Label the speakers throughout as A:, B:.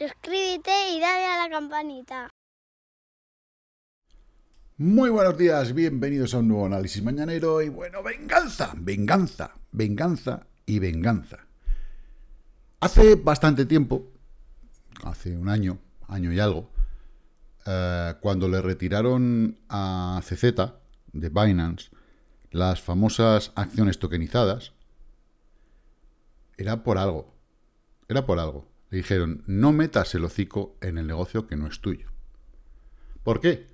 A: suscríbete y dale a la campanita. Muy buenos días, bienvenidos a un nuevo análisis mañanero y bueno, venganza, venganza, venganza y venganza. Hace bastante tiempo, hace un año, año y algo, eh, cuando le retiraron a CZ de Binance las famosas acciones tokenizadas, era por algo, era por algo. Le dijeron, no metas el hocico en el negocio que no es tuyo. ¿Por qué?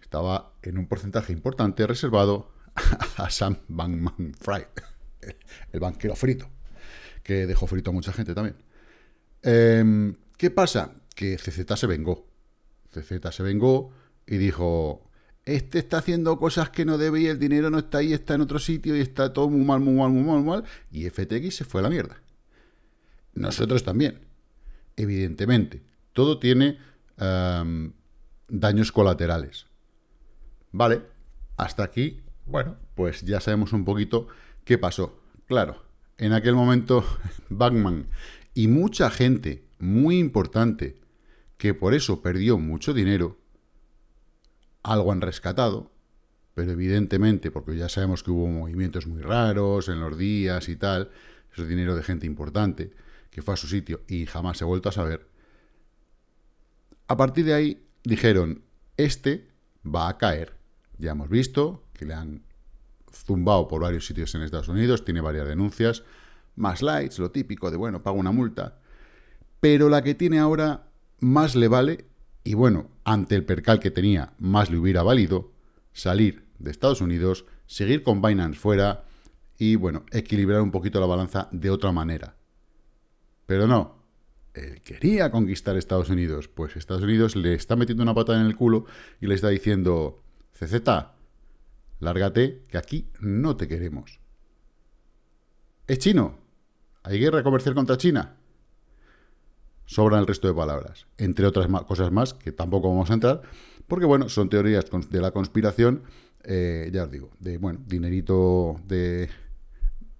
A: Estaba en un porcentaje importante reservado a Sam Bankman Fry, el banquero frito, que dejó frito a mucha gente también. Em, ¿Qué pasa? Que CZ se vengó. CZ se vengó y dijo, este está haciendo cosas que no debe y el dinero no está ahí, está en otro sitio y está todo muy mal, muy mal, muy mal, muy mal. Y FTX se fue a la mierda. Nosotros también, evidentemente. Todo tiene daños colaterales. Vale, hasta aquí, bueno, pues ya sabemos un poquito qué pasó. Claro, en aquel momento Bankman y mucha gente muy importante que por eso perdió mucho dinero, algo han rescatado, pero evidentemente, porque ya sabemos que hubo movimientos muy raros en los días y tal, eso es dinero de gente importante, que fue a su sitio y jamás ha vuelto a saber. A partir de ahí dijeron, este va a caer. Ya hemos visto que le han zumbado por varios sitios en Estados Unidos, tiene varias denuncias, más lights, lo típico de, bueno, pago una multa. Pero la que tiene ahora más le vale, y bueno, ante el percal que tenía, más le hubiera valido salir de Estados Unidos, seguir con Binance fuera y, bueno, equilibrar un poquito la balanza de otra manera. Pero no, él quería conquistar Estados Unidos. Pues Estados Unidos le está metiendo una pata en el culo y le está diciendo, CZ, lárgate, que aquí no te queremos. Es chino. Hay guerra comercial contra China. Sobran el resto de palabras, entre otras cosas más que tampoco vamos a entrar, porque bueno, son teorías de la conspiración, eh, ya os digo, de bueno, dinerito de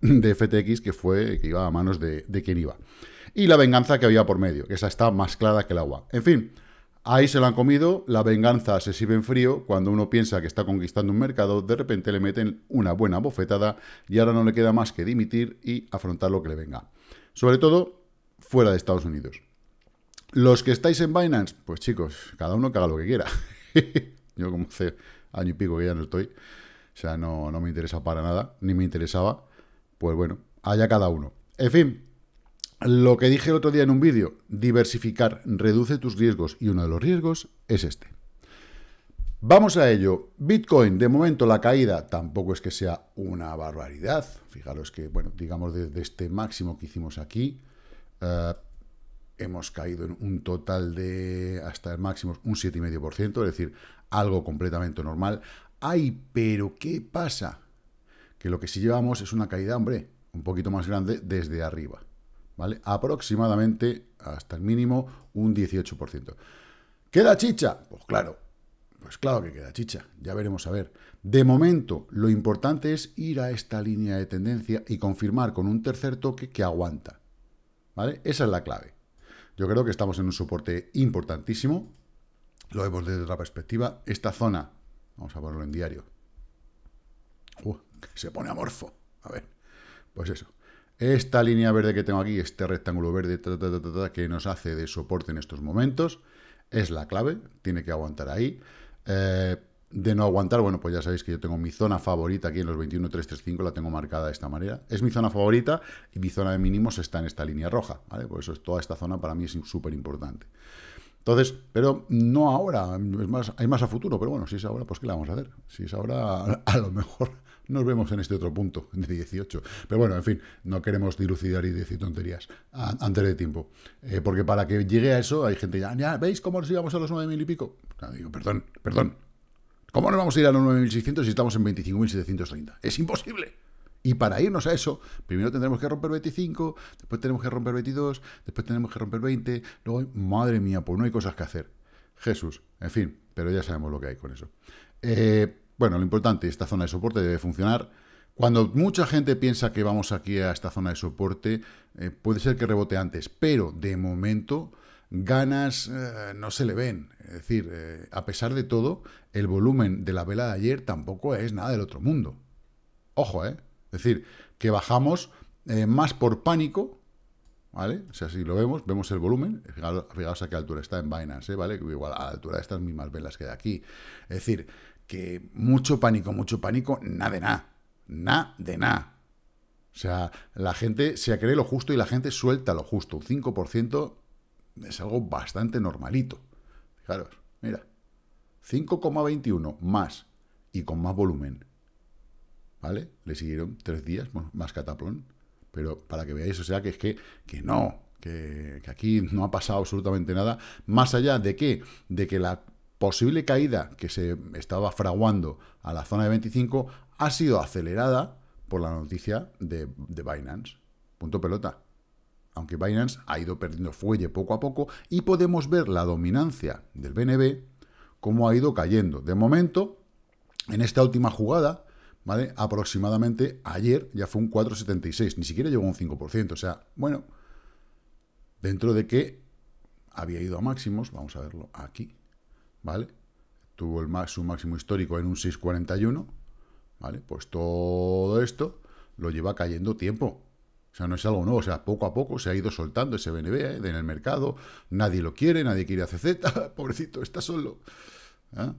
A: de FTX que fue que iba a manos de, quien iba. Y la venganza que había por medio, que esa está más clara que el agua. En fin, ahí se la han comido, la venganza se sirve en frío, cuando uno piensa que está conquistando un mercado, de repente le meten una buena bofetada y ahora no le queda más que dimitir y afrontar lo que le venga. Sobre todo fuera de Estados Unidos. Los que estáis en Binance, pues chicos, cada uno que haga lo que quiera. Yo como hace año y pico que ya no estoy, o sea, no, no me interesa para nada, ni me interesaba pues bueno, allá cada uno. En fin, lo que dije el otro día en un vídeo, diversificar, reduce tus riesgos y uno de los riesgos es este. Vamos a ello. Bitcoin, de momento la caída tampoco es que sea una barbaridad. Fijaros que, bueno, digamos desde este máximo que hicimos aquí, eh, hemos caído en un total de hasta el máximo un 7,5%, es decir, algo completamente normal. Ay, pero ¿qué pasa? que lo que sí llevamos es una caída, hombre, un poquito más grande desde arriba, ¿vale? Aproximadamente hasta el mínimo un 18%. ¿Queda chicha? Pues claro, pues claro que queda chicha, ya veremos a ver. De momento, lo importante es ir a esta línea de tendencia y confirmar con un tercer toque que aguanta, ¿vale? Esa es la clave. Yo creo que estamos en un soporte importantísimo, lo vemos desde otra perspectiva. Esta zona, vamos a ponerlo en diario. Uh, se pone amorfo. A ver, pues eso. Esta línea verde que tengo aquí, este rectángulo verde que nos hace de soporte en estos momentos, es la clave, tiene que aguantar ahí. Eh, de no aguantar, bueno, pues ya sabéis que yo tengo mi zona favorita aquí en los 21.335, la tengo marcada de esta manera. Es mi zona favorita y mi zona de mínimos está en esta línea roja, ¿vale? Por eso es, toda esta zona para mí es súper importante. Entonces, pero no ahora, es más, hay más a futuro, pero bueno, si es ahora, pues ¿qué le vamos a hacer? Si es ahora, a, lo mejor nos vemos en este otro punto de 18. Pero bueno, en fin, no queremos dilucidar y decir tonterías antes de tiempo. Eh, porque para que llegue a eso hay gente ya, ¿veis cómo nos íbamos a los 9.000 y pico? perdón, perdón. ¿Cómo nos vamos a ir a los 9.600 si estamos en 25.730? Es imposible. Y para irnos a eso, primero tendremos que romper 25, después tenemos que romper 22, después tenemos que romper 20, luego, madre mía, pues no hay cosas que hacer. Jesús, en fin, pero ya sabemos lo que hay con eso. Eh, bueno, lo importante, esta zona de soporte debe funcionar. Cuando mucha gente piensa que vamos aquí a esta zona de soporte, eh, puede ser que rebote antes, pero de momento ganas eh, no se le ven. Es decir, a pesar de todo, el volumen de la vela de ayer tampoco es nada del otro mundo. Ojo, ¿eh? Es decir, que bajamos eh, más por pánico, ¿vale? O sea, si lo vemos, vemos el volumen, fijaos, a qué altura está en Binance, ¿eh? ¿vale? Igual a la altura de estas mismas velas que de aquí. Es decir, que mucho pánico, mucho pánico, nada de nada, nada de nada. O sea, la gente se cree lo justo y la gente suelta lo justo. Un 5% es algo bastante normalito. Fijaros, mira, 5,21 más y con más volumen. ¿vale? Le siguieron tres días más cataplón. Pero para que veáis, o sea, que es que, que no, que, aquí no ha pasado absolutamente nada, más allá de que, de que la posible caída que se estaba fraguando a la zona de 25 ha sido acelerada por la noticia de, de Binance. Punto pelota. Aunque Binance ha ido perdiendo fuelle poco a poco y podemos ver la dominancia del BNB cómo ha ido cayendo. De momento, en esta última jugada, ¿vale? Aproximadamente ayer ya fue un 4,76, ni siquiera llegó un 5%, o sea, bueno, dentro de que había ido a máximos, vamos a verlo aquí, ¿vale? Tuvo el, su máximo histórico en un 6,41, ¿vale? Pues todo esto lo lleva cayendo tiempo. O sea, no es algo nuevo, o sea, poco a poco se ha ido soltando ese BNB ¿eh? en el mercado, nadie lo quiere, nadie quiere hacer CZ, pobrecito, está solo. ¿ah?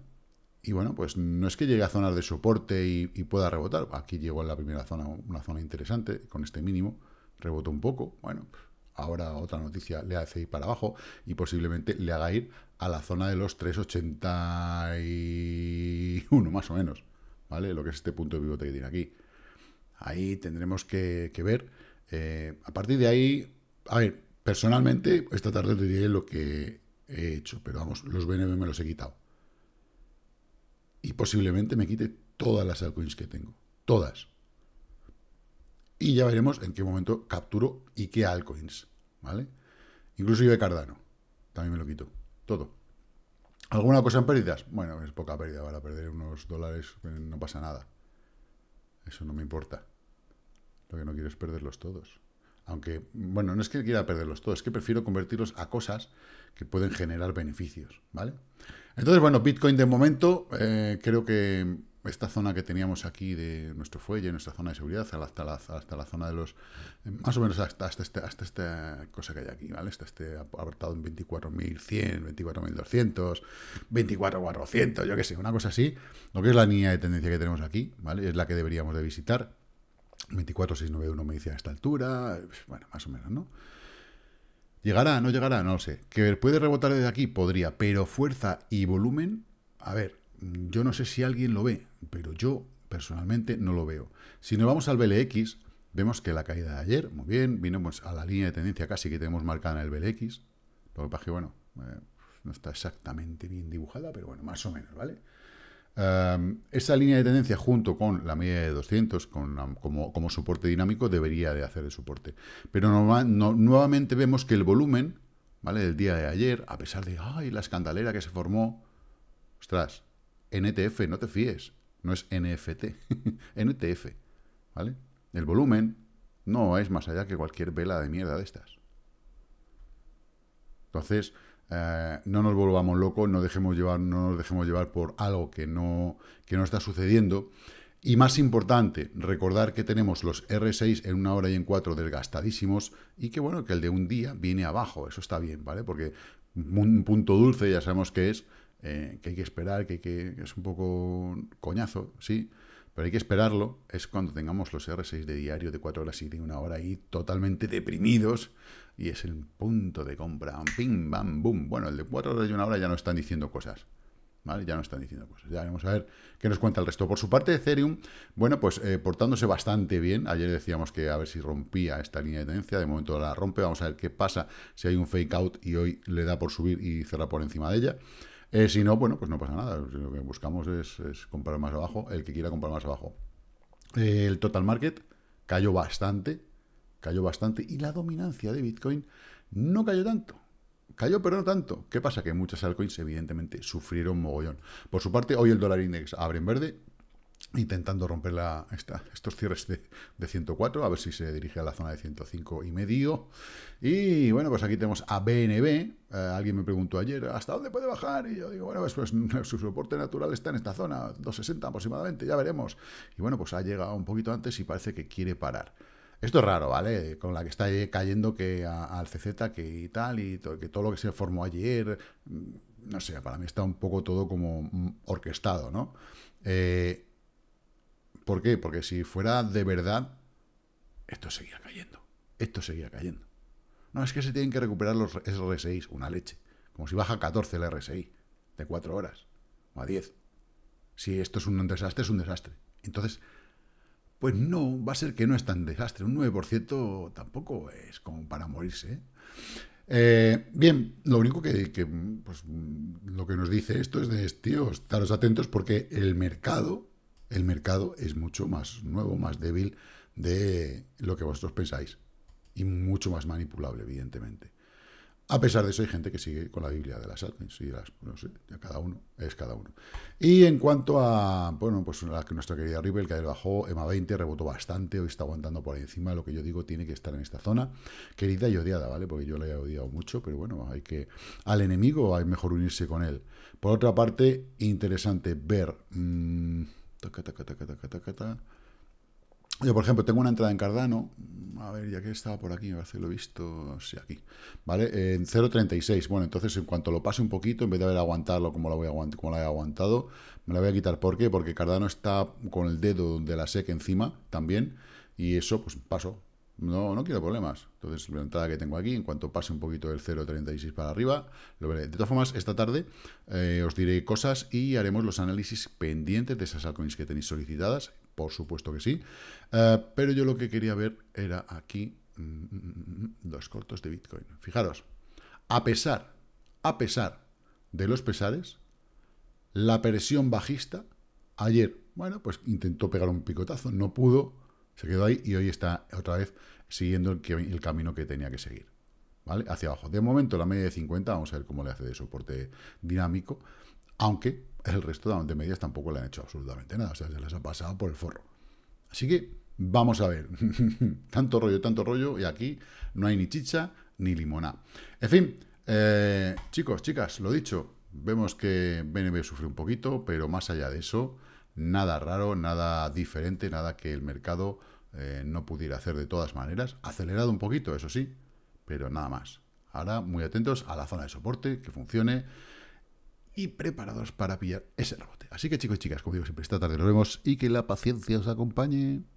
A: Y bueno, pues no es que llegue a zonas de soporte y, pueda rebotar. Aquí llegó en la primera zona, una zona interesante, con este mínimo. Rebotó un poco. Bueno, ahora otra noticia le hace ir para abajo y posiblemente le haga ir a la zona de los 3,81 más o menos. ¿Vale? Lo que es este punto de pivote que tiene aquí. Ahí tendremos que, ver. Eh, a partir de ahí, a ver, personalmente, esta tarde te diré lo que he hecho, pero vamos, los BNB me los he quitado y posiblemente me quite todas las altcoins que tengo. Todas. Y ya veremos en qué momento capturo y qué altcoins. ¿Vale? Incluso yo de Cardano. También me lo quito. Todo. ¿Alguna cosa en pérdidas? Bueno, es poca pérdida. Para perder unos dólares eh, no pasa nada. Eso no me importa. Lo que no quiero es perderlos todos. Aunque, bueno, no es que quiera perderlos todos, es que prefiero convertirlos a cosas que pueden generar beneficios, ¿vale? Entonces, bueno, Bitcoin de momento, eh, creo que esta zona que teníamos aquí de nuestro fuelle, nuestra zona de seguridad, hasta la, hasta la zona de los... Eh, más o menos este, hasta, esta cosa que hay aquí, ¿vale? está este apartado en 24.100, 24.200, 24.400, yo qué sé, una cosa así. Lo que es la línea de tendencia que tenemos aquí, ¿vale? Es la que deberíamos de visitar. 24691 me dice a esta altura, bueno, más o menos, ¿no? ¿Llegará? ¿No llegará? No lo sé. ¿Que puede rebotar desde aquí? Podría, pero fuerza y volumen, a ver, yo no sé si alguien lo ve, pero yo personalmente no lo veo. Si nos vamos al BLX, vemos que la caída de ayer, muy bien, vino a la línea de tendencia casi que tenemos marcada en el BLX, lo que pasa que, bueno, eh, no está exactamente bien dibujada, pero bueno, más o menos, ¿vale? vale Em, esa línea de tendencia junto con la media de 200 como, soporte dinámico debería de hacer el soporte. Pero nuevamente vemos que el volumen ¿vale? del día de ayer, a pesar de ay, la escandalera que se formó, ostras, NTF, no te fíes, no es NFT, NTF. ¿vale? El volumen no es más allá que cualquier vela de mierda de estas. Entonces, eh, no nos volvamos locos, no, dejemos llevar, no nos dejemos llevar por algo que no, que no está sucediendo. Y más importante, recordar que tenemos los R6 en una hora y en cuatro desgastadísimos y que bueno, que el de un día viene abajo, eso está bien, ¿vale? Porque un punto dulce ya sabemos que es, eh, que hay que esperar, que, que, es un poco coñazo, ¿sí? sí pero hay que esperarlo, es cuando tengamos los R6 de diario de 4 horas y de 1 hora ahí totalmente deprimidos y es el punto de compra, pim, bam, boom. Bueno, el de 4 horas y 1 hora ya no están diciendo cosas. ¿Vale? Ya no están diciendo cosas. Ya vamos a ver qué nos cuenta el resto. Por su parte, Ethereum, bueno, pues eh, portándose bastante bien. Ayer decíamos que a ver si rompía esta línea de tendencia. De momento la rompe. Vamos a ver qué pasa si hay un fake out y hoy le da por subir y cerrar por encima de ella. Eh, si no, bueno, pues no pasa nada. Lo que buscamos es, comprar más abajo, el que quiera comprar más abajo. Eh, el total market cayó bastante, cayó bastante, y la dominancia de Bitcoin no cayó tanto. Cayó, pero no tanto. ¿Qué pasa? Que muchas altcoins, evidentemente, sufrieron mogollón. Por su parte, hoy el dólar index abre en verde, intentando romper estos cierres de, 104, a ver si se dirige a la zona de 105 y medio. Y bueno, pues aquí tenemos a BNB, eh, alguien me preguntó ayer, ¿hasta dónde puede bajar? Y yo digo, bueno, pues, pues su soporte natural está en esta zona, 260 aproximadamente, ya veremos. Y bueno, pues ha llegado un poquito antes y parece que quiere parar. Esto es raro, ¿vale? Con la que está cayendo que al CZ, que y tal, y que todo lo que se formó ayer, mm, no sé, para mí está un poco todo como mm, orquestado, ¿no? Eh, ¿Por qué? Porque si fuera de verdad, esto seguía cayendo. Esto seguía cayendo. No, es que se tienen que recuperar los RSI, una leche. Como si baja a 14 el RSI de 4 horas o a 10. Si esto es un desastre, es un desastre. Entonces, pues no, va a ser que no es tan desastre. Un 9% tampoco es como para morirse. ¿eh? Eh, bien, lo único que, pues, lo que nos dice esto es de, tío, estaros atentos porque el mercado el mercado es mucho más nuevo, más débil de lo que vosotros pensáis y mucho más manipulable, evidentemente. A pesar de eso, hay gente que sigue con la Biblia de las admins. y no sé, cada uno, es cada uno. Y en cuanto a, bueno, pues la, nuestra querida Ripple, que ayer bajó, EMA 20, rebotó bastante, hoy está aguantando por encima lo que yo digo, tiene que estar en esta zona, querida y odiada, ¿vale? Porque yo la he odiado mucho, pero bueno, hay que, al enemigo hay mejor unirse con él. Por otra parte, interesante ver... Mm, yo, por ejemplo, tengo una entrada en Cardano. A ver, ya que estaba por aquí, me parece lo visto. Sí, aquí. ¿Vale? En 0.36. Bueno, entonces en cuanto lo pase un poquito, en vez de haber aguantarlo como lo, voy como lo he aguantado, me la voy a quitar. ¿Por qué? Porque Cardano está con el dedo de la SEC encima también. Y eso, pues paso. No, no quiero problemas. Entonces, la entrada que tengo aquí, en cuanto pase un poquito del 0.36 para arriba, lo veré. De todas formas, esta tarde eh, os diré cosas y haremos los análisis pendientes de esas altcoins que tenéis solicitadas. Por supuesto que sí. Eh, pero yo lo que quería ver era aquí mm, mm, mm, los cortos de Bitcoin. Fijaros, a pesar, a pesar de los pesares, la presión bajista ayer, bueno, pues intentó pegar un picotazo, no pudo se quedó ahí y hoy está otra vez siguiendo el, camino que tenía que seguir. ¿Vale? Hacia abajo. De momento la media de 50, vamos a ver cómo le hace de soporte dinámico, aunque el resto de medias tampoco le han hecho absolutamente nada, o sea, se les ha pasado por el forro. Así que vamos a ver, tanto rollo, tanto rollo, y aquí no hay ni chicha ni limonada. En fin, eh, chicos, chicas, lo dicho, vemos que BNB sufre un poquito, pero más allá de eso nada raro, nada diferente, nada que el mercado eh, no pudiera hacer de todas maneras. Acelerado un poquito, eso sí, pero nada más. Ahora muy atentos a la zona de soporte, que funcione y preparados para pillar ese rebote. Así que chicos y chicas, como digo siempre, esta tarde nos vemos y que la paciencia os acompañe.